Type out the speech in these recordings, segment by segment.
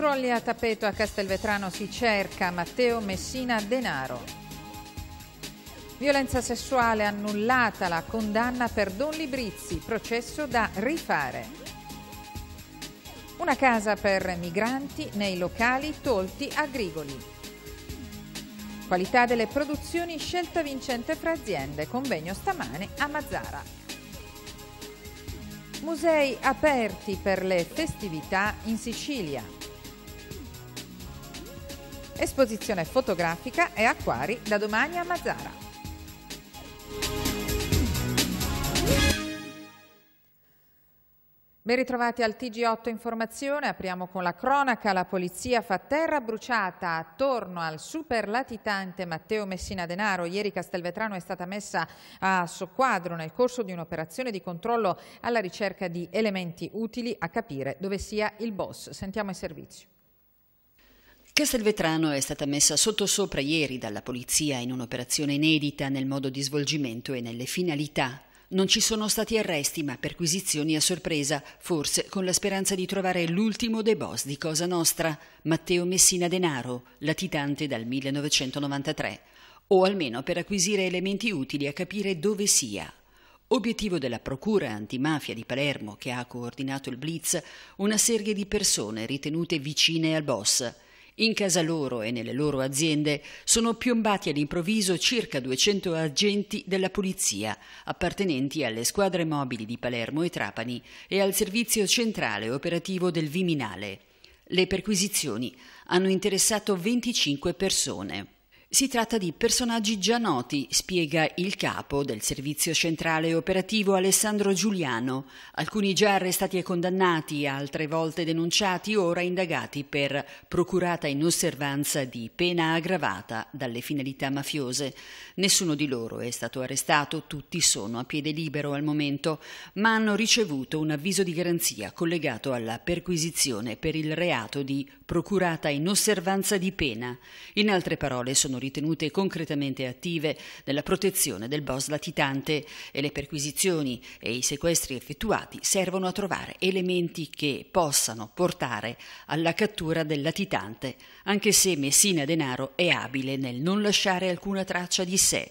Controlli a tappeto a Castelvetrano si cerca Matteo Messina Denaro. Violenza sessuale annullata la condanna per Don Librizzi, processo da rifare. Una casa per migranti nei locali tolti agricoli. Qualità delle produzioni scelta vincente fra aziende, convegno stamane a Mazzara. Musei aperti per le festività in Sicilia. Esposizione fotografica e acquari da domani a Mazzara. Ben ritrovati al TG8 Informazione, apriamo con la cronaca, la polizia fa terra bruciata attorno al superlatitante Matteo Messina Denaro. Ieri Castelvetrano è stata messa a soqquadro nel corso di un'operazione di controllo alla ricerca di elementi utili a capire dove sia il boss. Sentiamo il servizio. Castelvetrano è stata messa sottosopra ieri dalla polizia in un'operazione inedita nel modo di svolgimento e nelle finalità. Non ci sono stati arresti ma perquisizioni a sorpresa, forse con la speranza di trovare l'ultimo dei boss di Cosa Nostra, Matteo Messina Denaro, latitante dal 1993, o almeno per acquisire elementi utili a capire dove sia. Obiettivo della Procura antimafia di Palermo, che ha coordinato il blitz, una serie di persone ritenute vicine al boss. In casa loro e nelle loro aziende sono piombati all'improvviso circa 200 agenti della polizia, appartenenti alle squadre mobili di Palermo e Trapani e al servizio centrale operativo del Viminale. Le perquisizioni hanno interessato 25 persone. Si tratta di personaggi già noti, spiega il capo del Servizio Centrale Operativo Alessandro Giuliano, alcuni già arrestati e condannati, altre volte denunciati, ora indagati per procurata inosservanza di pena aggravata dalle finalità mafiose. Nessuno di loro è stato arrestato, tutti sono a piede libero al momento, ma hanno ricevuto un avviso di garanzia collegato alla perquisizione per il reato di procurata inosservanza di pena. In altre parole sono ritenute concretamente attive nella protezione del boss latitante e le perquisizioni e i sequestri effettuati servono a trovare elementi che possano portare alla cattura del latitante, anche se Messina Denaro è abile nel non lasciare alcuna traccia di sé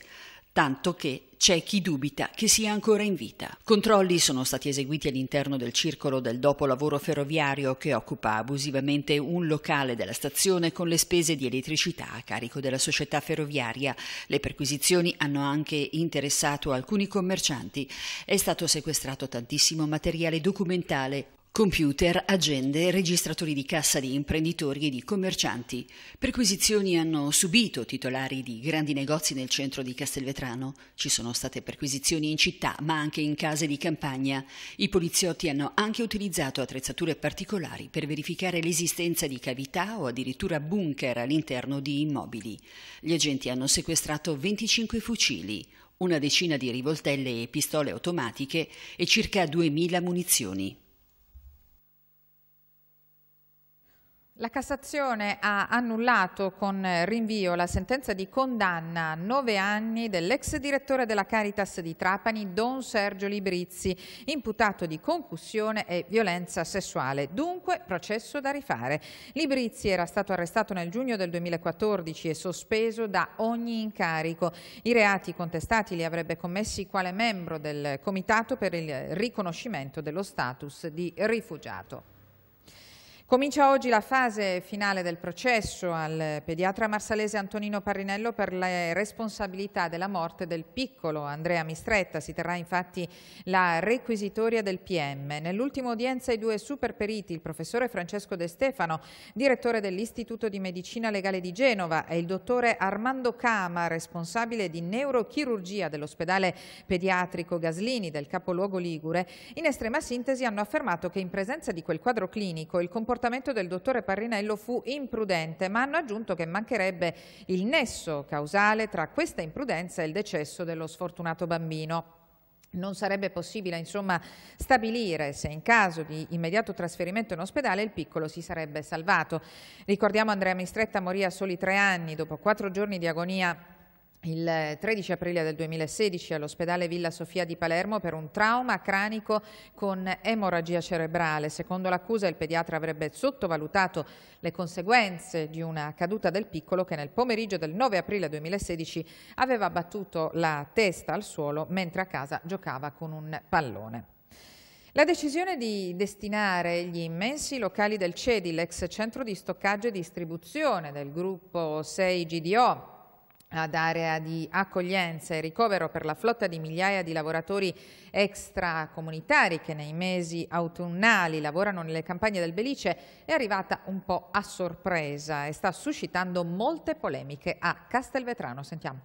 tanto che c'è chi dubita che sia ancora in vita. Controlli sono stati eseguiti all'interno del circolo del dopolavoro ferroviario che occupa abusivamente un locale della stazione con le spese di elettricità a carico della società ferroviaria. Le perquisizioni hanno anche interessato alcuni commercianti. È stato sequestrato tantissimo materiale documentale, Computer, agende, registratori di cassa di imprenditori e di commercianti. Perquisizioni hanno subito titolari di grandi negozi nel centro di Castelvetrano. Ci sono state perquisizioni in città, ma anche in case di campagna. I poliziotti hanno anche utilizzato attrezzature particolari per verificare l'esistenza di cavità o addirittura bunker all'interno di immobili. Gli agenti hanno sequestrato 25 fucili, una decina di rivoltelle e pistole automatiche e circa 2.000 munizioni. La Cassazione ha annullato con rinvio la sentenza di condanna a nove anni dell'ex direttore della Caritas di Trapani, Don Sergio Librizzi, imputato di concussione e violenza sessuale. Dunque, processo da rifare. Librizzi era stato arrestato nel giugno del 2014 e sospeso da ogni incarico. I reati contestati li avrebbe commessi quale membro del Comitato per il riconoscimento dello status di rifugiato. Comincia oggi la fase finale del processo al pediatra marsalese Antonino Parrinello per le responsabilità della morte del piccolo Andrea Mistretta. Si terrà infatti la requisitoria del PM. Nell'ultima udienza i due superperiti, il professore Francesco De Stefano, direttore dell'Istituto di Medicina Legale di Genova e il dottore Armando Cama, responsabile di neurochirurgia dell'ospedale pediatrico Gaslini del capoluogo Ligure, in estrema sintesi hanno affermato che in presenza di quel quadro clinico il comportamento comportamento del dottore Parrinello fu imprudente, ma hanno aggiunto che mancherebbe il nesso causale tra questa imprudenza e il decesso dello sfortunato bambino. Non sarebbe possibile, insomma, stabilire se in caso di immediato trasferimento in ospedale il piccolo si sarebbe salvato. Ricordiamo Andrea Mistretta morì a soli tre anni, dopo quattro giorni di agonia il 13 aprile del 2016 all'ospedale Villa Sofia di Palermo per un trauma cranico con emorragia cerebrale. Secondo l'accusa il pediatra avrebbe sottovalutato le conseguenze di una caduta del piccolo che nel pomeriggio del 9 aprile 2016 aveva battuto la testa al suolo mentre a casa giocava con un pallone. La decisione di destinare gli immensi locali del CEDI, l'ex centro di stoccaggio e distribuzione del gruppo 6 GDO, ad area di accoglienza e ricovero per la flotta di migliaia di lavoratori extracomunitari che nei mesi autunnali lavorano nelle campagne del Belice è arrivata un po' a sorpresa e sta suscitando molte polemiche a Castelvetrano. Sentiamo.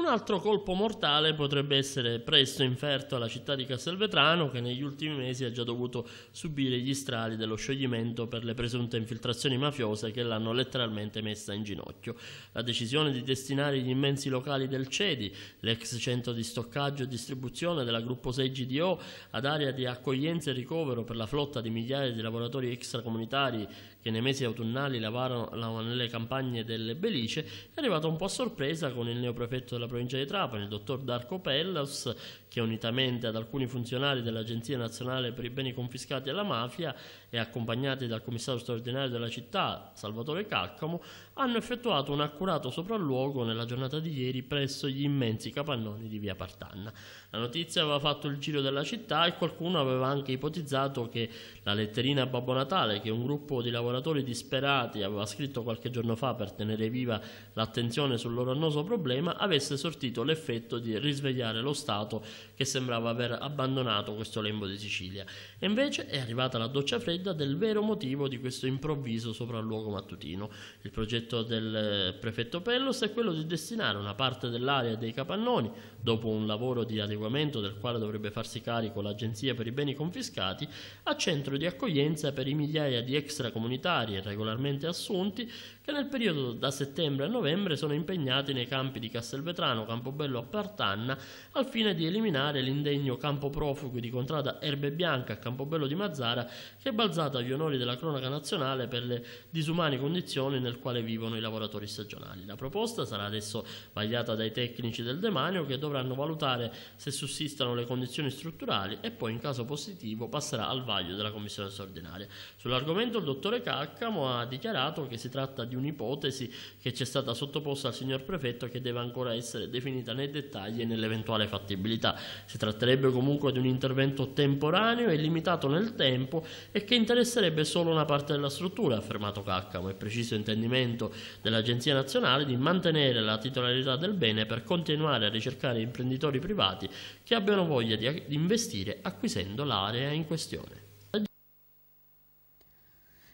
Un altro colpo mortale potrebbe essere presto inferto alla città di Castelvetrano che negli ultimi mesi ha già dovuto subire gli strali dello scioglimento per le presunte infiltrazioni mafiose che l'hanno letteralmente messa in ginocchio. La decisione di destinare gli immensi locali del CEDI, l'ex centro di stoccaggio e distribuzione della gruppo 6 GDO, ad area di accoglienza e ricovero per la flotta di migliaia di lavoratori extracomunitari che nei mesi autunnali lavorano nelle campagne delle Belice, è arrivata un po' a sorpresa con il neoprefetto della provincia di Trapani, il dottor Darco Pellas, che unitamente ad alcuni funzionari dell'Agenzia Nazionale per i Beni Confiscati alla Mafia e accompagnati dal commissario straordinario della città, Salvatore Caccamo, hanno effettuato un accurato sopralluogo nella giornata di ieri presso gli immensi capannoni di via Partanna. La notizia aveva fatto il giro della città e qualcuno aveva anche ipotizzato che la letterina Babbo Natale che un gruppo di lavoratori disperati aveva scritto qualche giorno fa per tenere viva l'attenzione sul loro annoso problema avesse sortito l'effetto di risvegliare lo Stato che sembrava aver abbandonato questo lembo di Sicilia. E invece è arrivata la doccia fredda del vero motivo di questo improvviso sopralluogo mattutino. Il progetto del eh, prefetto Pellos è quello di destinare una parte dell'area dei capannoni, dopo un lavoro di adeguamento del quale dovrebbe farsi carico l'Agenzia per i beni confiscati, a centro di accoglienza per i migliaia di extracomunitari regolarmente assunti che nel periodo da settembre a novembre sono impegnati nei campi di Castelvetrano, Campobello e Partanna al fine di eliminare segnalare l'indegno campo profughi di contrada Erbe Bianca a Campobello di Mazzara che è balzata agli onori della cronaca nazionale per le disumane condizioni nel quale vivono i lavoratori stagionali. La proposta sarà adesso vagliata dai tecnici del demanio che dovranno valutare se sussistano le condizioni strutturali e poi in caso positivo passerà al vaglio della commissione straordinaria. Sull'argomento il dottore Caccamo ha dichiarato che si tratta di un'ipotesi che ci è stata sottoposta al signor prefetto che deve ancora essere definita nei dettagli e nell'eventuale fattibilità. Si tratterebbe comunque di un intervento temporaneo e limitato nel tempo e che interesserebbe solo una parte della struttura, ha affermato Caccamo. È preciso intendimento dell'Agenzia Nazionale di mantenere la titolarità del bene per continuare a ricercare imprenditori privati che abbiano voglia di investire acquisendo l'area in questione.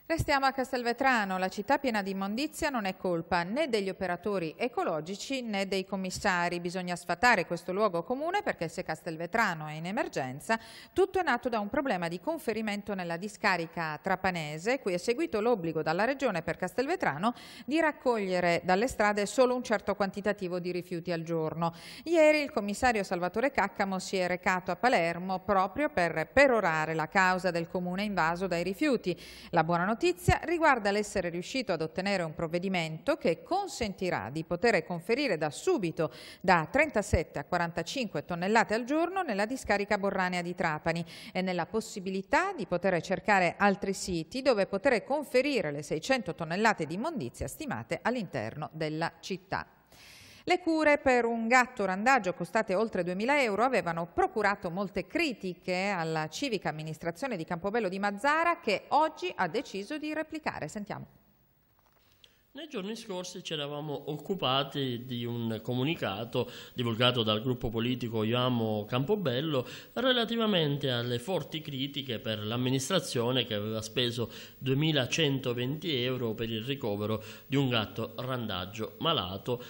Restiamo a Castelvetrano, la città piena di immondizia non è colpa né degli operatori ecologici né dei commissari, bisogna sfatare questo luogo comune perché se Castelvetrano è in emergenza tutto è nato da un problema di conferimento nella discarica trapanese cui è seguito l'obbligo dalla regione per Castelvetrano di raccogliere dalle strade solo un certo quantitativo di rifiuti al giorno. Ieri il commissario Salvatore Caccamo si è recato a Palermo proprio per perorare la causa del comune invaso dai rifiuti. La buona notizia notizia riguarda l'essere riuscito ad ottenere un provvedimento che consentirà di poter conferire da subito da 37 a 45 tonnellate al giorno nella discarica borranea di Trapani e nella possibilità di poter cercare altri siti dove poter conferire le 600 tonnellate di immondizia stimate all'interno della città. Le cure per un gatto randaggio costate oltre 2.000 euro avevano procurato molte critiche alla civica amministrazione di Campobello di Mazzara che oggi ha deciso di replicare. Sentiamo. Nei giorni scorsi ci eravamo occupati di un comunicato divulgato dal gruppo politico Io Amo Campobello relativamente alle forti critiche per l'amministrazione che aveva speso 2.120 euro per il ricovero di un gatto randaggio malato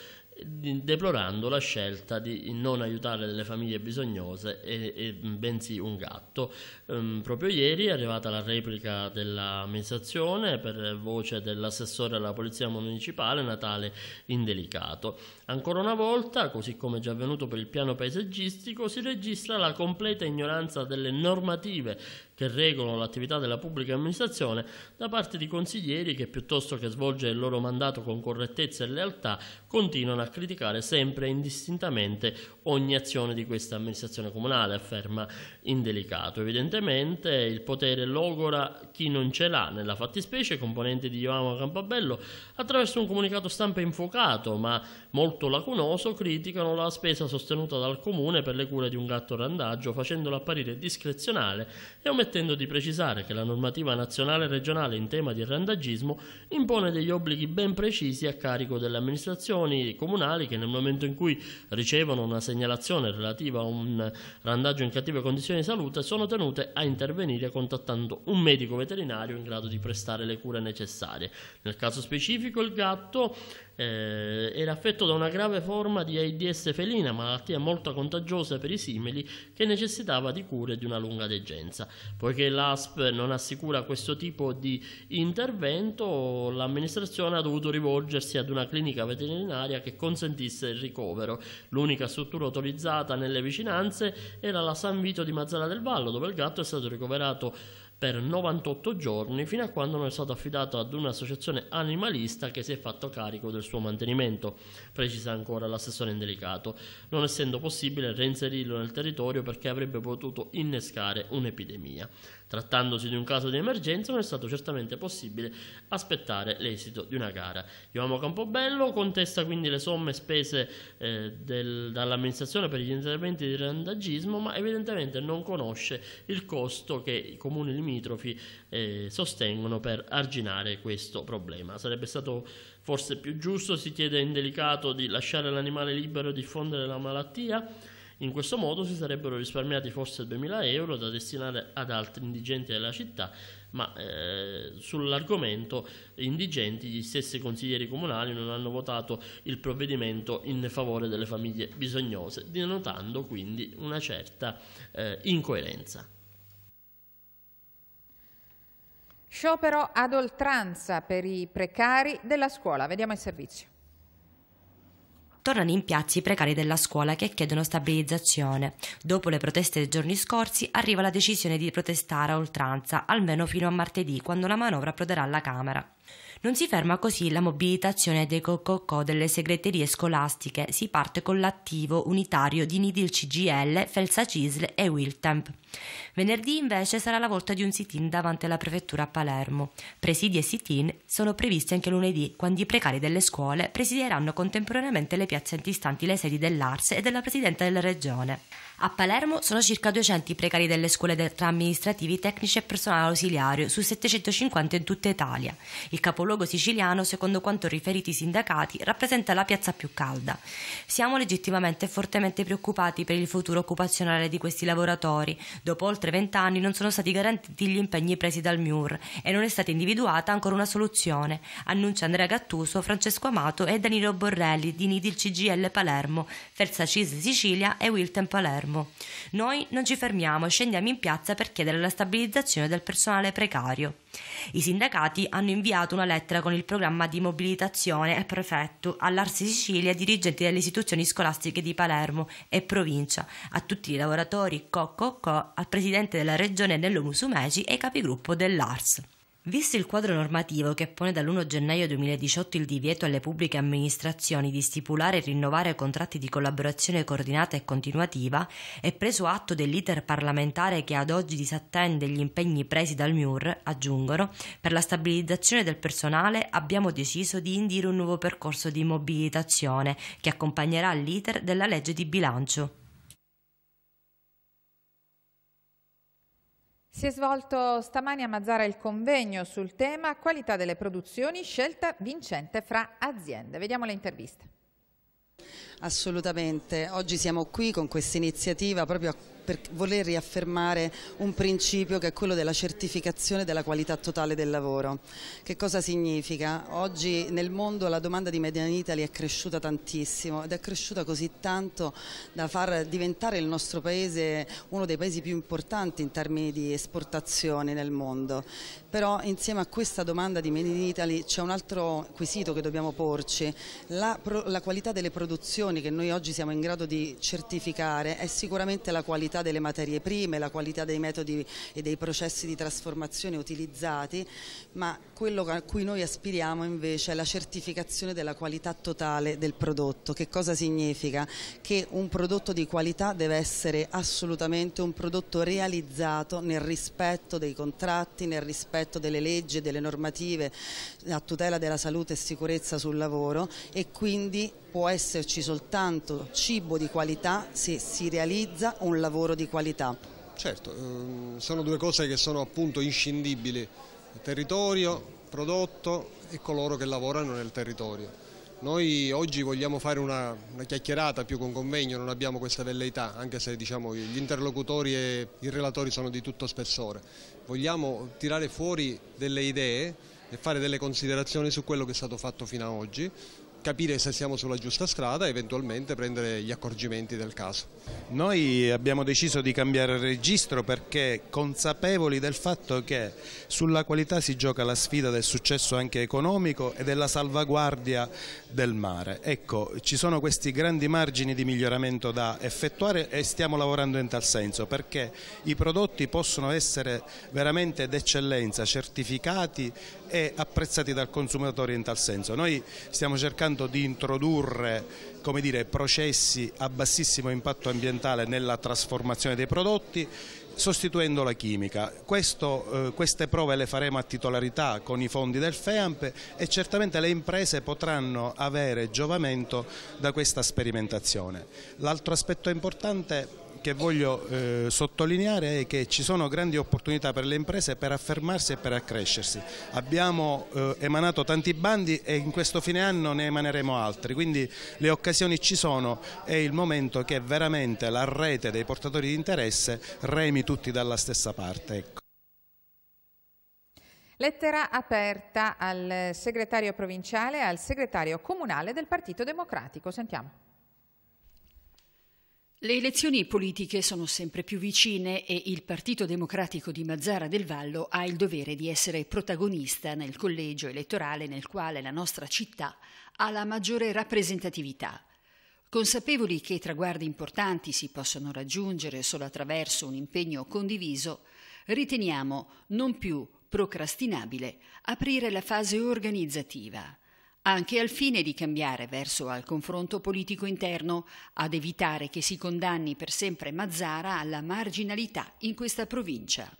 deplorando la scelta di non aiutare delle famiglie bisognose e, e mm, bensì un gatto. Um, proprio ieri è arrivata la replica dell'amministrazione per voce dell'assessore alla polizia municipale Natale Indelicato. Ancora una volta, così come già avvenuto per il piano paesaggistico, si registra la completa ignoranza delle normative che regolano l'attività della pubblica amministrazione da parte di consiglieri che piuttosto che svolgere il loro mandato con correttezza e lealtà continuano a criticare sempre e indistintamente ogni azione di questa amministrazione comunale, afferma Indelicato. Evidentemente il potere logora chi non ce l'ha, nella fattispecie componente di Ioamo Campabello, attraverso un comunicato stampa infuocato ma molto Otto Lacunoso criticano la spesa sostenuta dal comune per le cure di un gatto randaggio facendolo apparire discrezionale e omettendo di precisare che la normativa nazionale e regionale in tema di randagismo impone degli obblighi ben precisi a carico delle amministrazioni comunali che nel momento in cui ricevono una segnalazione relativa a un randaggio in cattive condizioni di salute sono tenute a intervenire contattando un medico veterinario in grado di prestare le cure necessarie. Nel caso specifico il gatto eh, era affetto da una grave forma di AIDS felina, malattia molto contagiosa per i simili, che necessitava di cure di una lunga degenza. Poiché l'ASP non assicura questo tipo di intervento, l'amministrazione ha dovuto rivolgersi ad una clinica veterinaria che consentisse il ricovero. L'unica struttura autorizzata nelle vicinanze era la San Vito di Mazzara del Vallo, dove il gatto è stato ricoverato per 98 giorni fino a quando non è stato affidato ad un'associazione animalista che si è fatto carico del suo mantenimento, precisa ancora l'assessore indelicato, non essendo possibile reinserirlo nel territorio perché avrebbe potuto innescare un'epidemia. Trattandosi di un caso di emergenza non è stato certamente possibile aspettare l'esito di una gara. Giovanni Campobello contesta quindi le somme spese eh, dall'amministrazione per gli interventi di randagismo ma evidentemente non conosce il costo che i comuni limitrofi eh, sostengono per arginare questo problema. Sarebbe stato forse più giusto, si chiede indelicato, di lasciare l'animale libero e diffondere la malattia? In questo modo si sarebbero risparmiati forse 2.000 euro da destinare ad altri indigenti della città, ma eh, sull'argomento indigenti gli stessi consiglieri comunali non hanno votato il provvedimento in favore delle famiglie bisognose, denotando quindi una certa eh, incoerenza. Sciopero ad oltranza per i precari della scuola. Vediamo il servizio tornano in piazza i precari della scuola che chiedono stabilizzazione. Dopo le proteste dei giorni scorsi arriva la decisione di protestare a oltranza, almeno fino a martedì, quando la manovra approderà alla Camera. Non si ferma così la mobilitazione dei cococò delle segreterie scolastiche, si parte con l'attivo unitario di Nidil CGL, Felsa Cisle e Wiltemp. Venerdì invece sarà la volta di un sit-in davanti alla prefettura a Palermo. Presidi e sit-in sono previsti anche lunedì, quando i precari delle scuole presideranno contemporaneamente le piazze antistanti le sedi dell'Arse e della Presidente della Regione. A Palermo sono circa 200 i precari delle scuole tra amministrativi, tecnici e personale ausiliario, su 750 in tutta Italia. Il capoluogo capoluogo siciliano, secondo quanto riferiti i sindacati, rappresenta la piazza più calda. Siamo legittimamente e fortemente preoccupati per il futuro occupazionale di questi lavoratori. Dopo oltre vent'anni non sono stati garantiti gli impegni presi dal MIUR e non è stata individuata ancora una soluzione, annuncia Andrea Gattuso, Francesco Amato e Danilo Borrelli di Nidil CGL Palermo, Felsa CIS Sicilia e Wilton Palermo. Noi non ci fermiamo e scendiamo in piazza per chiedere la stabilizzazione del personale precario. I sindacati hanno inviato una lettera con il programma di mobilitazione e prefetto, all'Arsi Sicilia, ai dirigenti delle istituzioni scolastiche di Palermo e provincia, a tutti i lavoratori co, co, co al presidente della regione Nello Musumeci e ai capigruppo dell'Ars. Visto il quadro normativo che pone dall'1 gennaio 2018 il divieto alle pubbliche amministrazioni di stipulare e rinnovare contratti di collaborazione coordinata e continuativa, e preso atto dell'iter parlamentare che ad oggi disattende gli impegni presi dal MIUR, aggiungono, per la stabilizzazione del personale abbiamo deciso di indire un nuovo percorso di mobilitazione che accompagnerà l'iter della legge di bilancio. Si è svolto stamani a Mazzara il convegno sul tema qualità delle produzioni, scelta vincente fra aziende. Vediamo le interviste. Assolutamente, oggi siamo qui con questa iniziativa proprio a per voler riaffermare un principio che è quello della certificazione della qualità totale del lavoro. Che cosa significa? Oggi nel mondo la domanda di Made Italy è cresciuta tantissimo ed è cresciuta così tanto da far diventare il nostro paese uno dei paesi più importanti in termini di esportazioni nel mondo però insieme a questa domanda di Made in Italy c'è un altro quesito che dobbiamo porci, la, la qualità delle produzioni che noi oggi siamo in grado di certificare è sicuramente la qualità delle materie prime, la qualità dei metodi e dei processi di trasformazione utilizzati, ma quello a cui noi aspiriamo invece è la certificazione della qualità totale del prodotto. Che cosa significa? Che un prodotto di qualità deve essere assolutamente un prodotto realizzato nel rispetto dei contratti, nel rispetto rispetto delle leggi e delle normative a tutela della salute e sicurezza sul lavoro e quindi può esserci soltanto cibo di qualità se si realizza un lavoro di qualità. Certo, ehm, sono due cose che sono appunto inscindibili, territorio, prodotto e coloro che lavorano nel territorio. Noi oggi vogliamo fare una, una, chiacchierata più con convegno, non abbiamo questa velleità, anche se diciamo, gli interlocutori e i relatori sono di tutto spessore. Vogliamo tirare fuori delle idee e fare delle considerazioni su quello che è stato fatto fino ad oggi, capire se siamo sulla giusta strada e eventualmente prendere gli accorgimenti del caso. Noi abbiamo deciso di cambiare registro perché consapevoli del fatto che sulla qualità si gioca la sfida del successo anche economico e della salvaguardia del mare. Ecco, ci sono questi grandi margini di miglioramento da effettuare e stiamo lavorando in tal senso perché i prodotti possono essere veramente d'eccellenza, certificati e apprezzati dal consumatore in tal senso. Noi stiamo cercando di introdurre dire, processi a bassissimo impatto ambientale nella trasformazione dei prodotti sostituendo la chimica. Questo, eh, queste prove le faremo a titolarità con i fondi del FEAMP e certamente le imprese potranno avere giovamento da questa sperimentazione. L'altro aspetto importante che voglio eh, sottolineare è che ci sono grandi opportunità per le imprese per affermarsi e per accrescersi. Abbiamo eh, emanato tanti bandi e in questo fine anno ne emaneremo altri, quindi le occasioni ci sono, è il momento che veramente la rete dei portatori di interesse remi tutti dalla stessa parte. Ecco. Lettera aperta al segretario provinciale e al segretario comunale del Partito Democratico. Sentiamo. Le elezioni politiche sono sempre più vicine e il Partito Democratico di Mazzara del Vallo ha il dovere di essere protagonista nel collegio elettorale nel quale la nostra città ha la maggiore rappresentatività. Consapevoli che traguardi importanti si possono raggiungere solo attraverso un impegno condiviso, riteniamo non più procrastinabile aprire la fase organizzativa anche al fine di cambiare verso al confronto politico interno, ad evitare che si condanni per sempre Mazzara alla marginalità in questa provincia.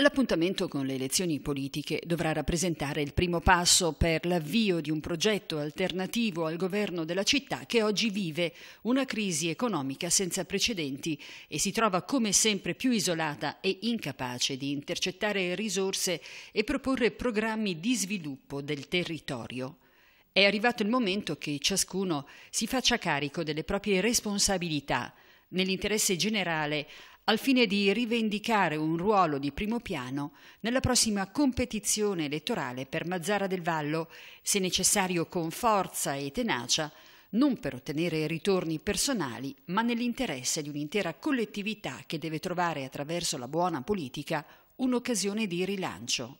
L'appuntamento con le elezioni politiche dovrà rappresentare il primo passo per l'avvio di un progetto alternativo al governo della città che oggi vive una crisi economica senza precedenti e si trova come sempre più isolata e incapace di intercettare risorse e proporre programmi di sviluppo del territorio. È arrivato il momento che ciascuno si faccia carico delle proprie responsabilità nell'interesse generale al fine di rivendicare un ruolo di primo piano nella prossima competizione elettorale per Mazzara del Vallo, se necessario con forza e tenacia, non per ottenere ritorni personali, ma nell'interesse di un'intera collettività che deve trovare attraverso la buona politica un'occasione di rilancio.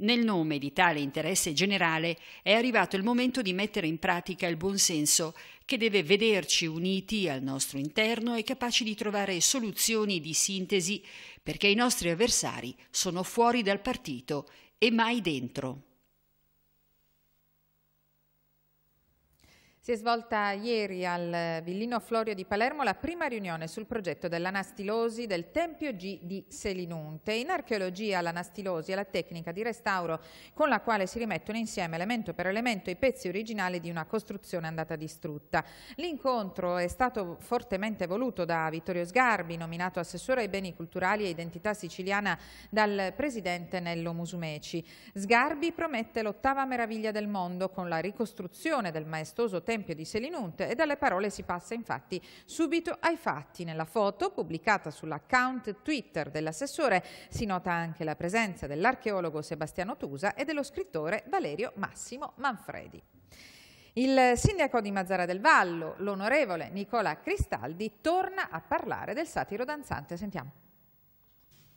Nel nome di tale interesse generale è arrivato il momento di mettere in pratica il buonsenso che deve vederci uniti al nostro interno e capaci di trovare soluzioni di sintesi perché i nostri avversari sono fuori dal partito e mai dentro. Si è svolta ieri al Villino Florio di Palermo la prima riunione sul progetto dell'Anastilosi del Tempio G di Selinunte. In archeologia l'Anastilosi è la tecnica di restauro con la quale si rimettono insieme elemento per elemento i pezzi originali di una costruzione andata distrutta. L'incontro è stato fortemente voluto da Vittorio Sgarbi, nominato assessore ai beni culturali e identità siciliana dal presidente Nello Musumeci. Sgarbi promette l'ottava meraviglia del mondo con la ricostruzione del maestoso tempio Tempio di Selinunte e dalle parole si passa infatti subito ai fatti. Nella foto pubblicata sull'account Twitter dell'assessore si nota anche la presenza dell'archeologo Sebastiano Tusa e dello scrittore Valerio Massimo Manfredi. Il sindaco di Mazzara del Vallo, l'onorevole Nicola Cristaldi, torna a parlare del satiro danzante. Sentiamo.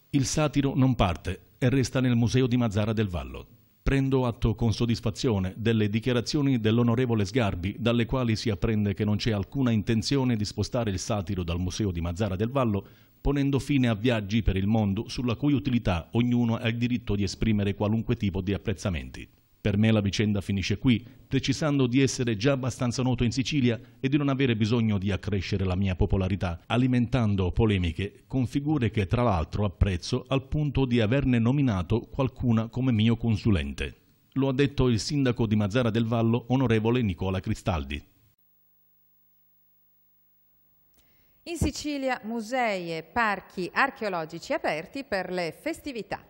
Il satiro non parte e resta nel museo di Mazzara del Vallo. Prendo atto con soddisfazione delle dichiarazioni dell'onorevole Sgarbi, dalle quali si apprende che non c'è alcuna intenzione di spostare il satiro dal Museo di Mazzara del Vallo, ponendo fine a viaggi per il mondo sulla cui utilità ognuno ha il diritto di esprimere qualunque tipo di apprezzamenti. Per me la vicenda finisce qui, precisando di essere già abbastanza noto in Sicilia e di non avere bisogno di accrescere la mia popolarità, alimentando polemiche con figure che tra l'altro apprezzo al punto di averne nominato qualcuna come mio consulente. Lo ha detto il sindaco di Mazzara del Vallo, onorevole Nicola Cristaldi. In Sicilia musei e parchi archeologici aperti per le festività.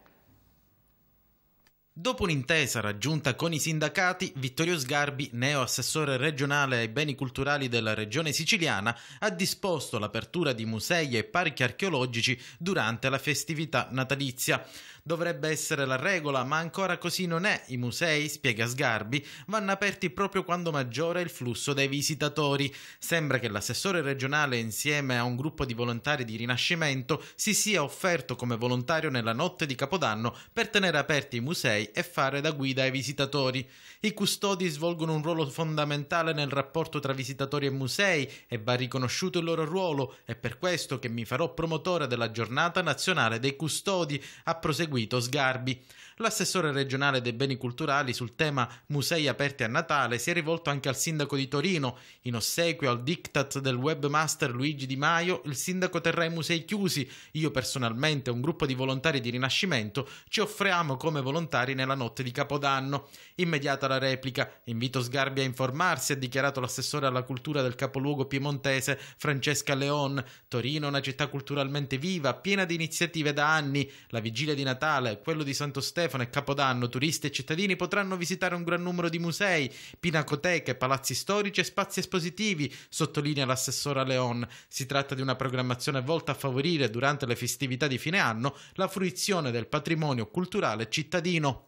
Dopo un'intesa raggiunta con i sindacati, Vittorio Sgarbi, neo assessore regionale ai beni culturali della regione siciliana, ha disposto l'apertura di musei e parchi archeologici durante la festività natalizia. Dovrebbe essere la regola, ma ancora così non è. I musei, spiega Sgarbi, vanno aperti proprio quando maggiore è il flusso dei visitatori. Sembra che l'assessore regionale, insieme a un gruppo di volontari di Rinascimento, si sia offerto come volontario nella notte di Capodanno per tenere aperti i musei e fare da guida ai visitatori. I custodi svolgono un ruolo fondamentale nel rapporto tra visitatori e musei e va riconosciuto il loro ruolo. È per questo che mi farò promotore della giornata nazionale dei custodi, ha proseguito seguito Sgarbi. L'assessore regionale dei beni culturali sul tema musei aperti a Natale si è rivolto anche al sindaco di Torino. In ossequio al diktat del webmaster Luigi Di Maio, il sindaco terrà i musei chiusi. Io personalmente e un gruppo di volontari di Rinascimento ci offriamo come volontari nella notte di Capodanno. Immediata la replica. Invito Sgarbi a informarsi, ha dichiarato l'assessore alla cultura del capoluogo piemontese Francesca Leon. Torino è una città culturalmente viva, piena di iniziative da anni. La vigilia di Natale Natale, quello di Santo Stefano e Capodanno, turisti e cittadini potranno visitare un gran numero di musei, pinacoteche, palazzi storici e spazi espositivi, sottolinea l'assessora Leon. Si tratta di una programmazione volta a favorire durante le festività di fine anno la fruizione del patrimonio culturale cittadino.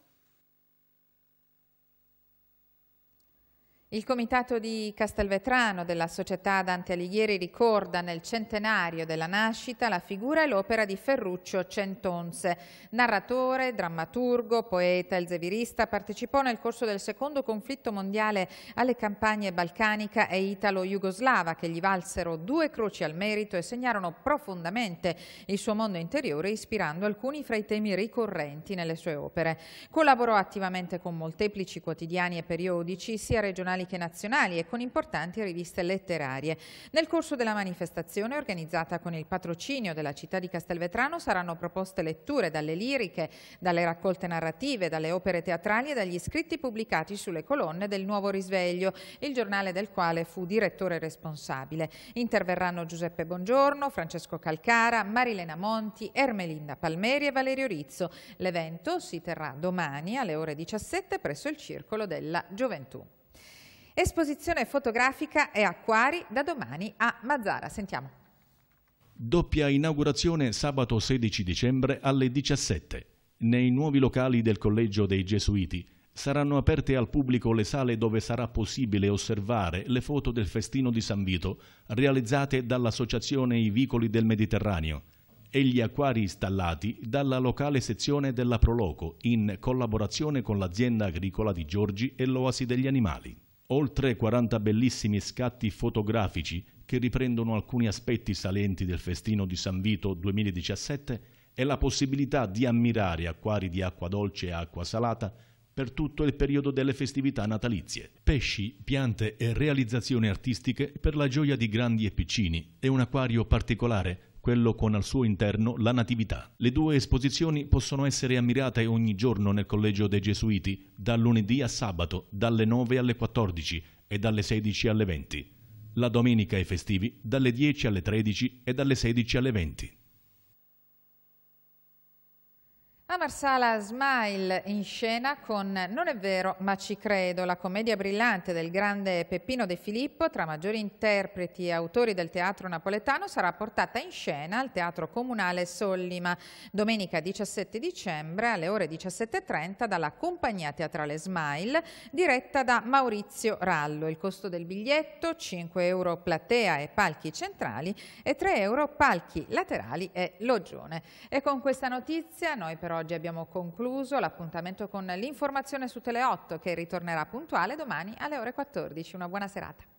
Il comitato di Castelvetrano della società Dante Alighieri ricorda nel centenario della nascita la figura e l'opera di Ferruccio Centonze. Narratore, drammaturgo, poeta, elzevierista, partecipò nel corso del secondo conflitto mondiale alle campagne balcanica e italo-jugoslava che gli valsero due croci al merito e segnarono profondamente il suo mondo interiore ispirando alcuni fra i temi ricorrenti nelle sue opere. Collaborò attivamente con molteplici quotidiani e periodici sia regionali giornalistiche nazionali e con importanti riviste letterarie. Nel corso della manifestazione organizzata con il patrocinio della città di Castelvetrano saranno proposte letture dalle liriche, dalle raccolte narrative, dalle opere teatrali e dagli scritti pubblicati sulle colonne del Nuovo Risveglio, il giornale del quale fu direttore responsabile. Interverranno Giuseppe Bongiorno, Francesco Calcara, Marilena Monti, Ermelinda Palmeri e Valerio Rizzo. L'evento si terrà domani alle ore 17 presso il Circolo della Gioventù. Esposizione fotografica e acquari da domani a Mazzara. Sentiamo. Doppia inaugurazione sabato 16 dicembre alle 17. Nei nuovi locali del Collegio dei Gesuiti saranno aperte al pubblico le sale dove sarà possibile osservare le foto del festino di San Vito realizzate dall'Associazione I Vicoli del Mediterraneo e gli acquari installati dalla locale sezione della Proloco in collaborazione con l'azienda agricola di Giorgi e l'Oasi degli Animali. Oltre 40 bellissimi scatti fotografici che riprendono alcuni aspetti salienti del festino di San Vito 2017 e la possibilità di ammirare acquari di acqua dolce e acqua salata per tutto il periodo delle festività natalizie. Pesci, piante e realizzazioni artistiche per la gioia di grandi e piccini è un acquario particolare quello con al suo interno la Natività. Le due esposizioni possono essere ammirate ogni giorno nel Collegio dei Gesuiti, dal lunedì a sabato, dalle 9 alle 14 e dalle 16 alle 20. La domenica e festivi dalle 10 alle 13 e dalle 16 alle 20. A Marsala Smile in scena con Non è vero ma ci credo, la commedia brillante del grande Peppino De Filippo tra maggiori interpreti e autori del teatro napoletano sarà portata in scena al Teatro Comunale Sollima domenica 17 dicembre alle ore 17.30 dalla compagnia teatrale Smile diretta da Maurizio Rallo. Il costo del biglietto 5 euro platea e palchi centrali e 3 euro palchi laterali e logione. E con questa notizia noi però oggi abbiamo concluso l'appuntamento con l'informazione su Tele8 che ritornerà puntuale domani alle ore 14. Una buona serata.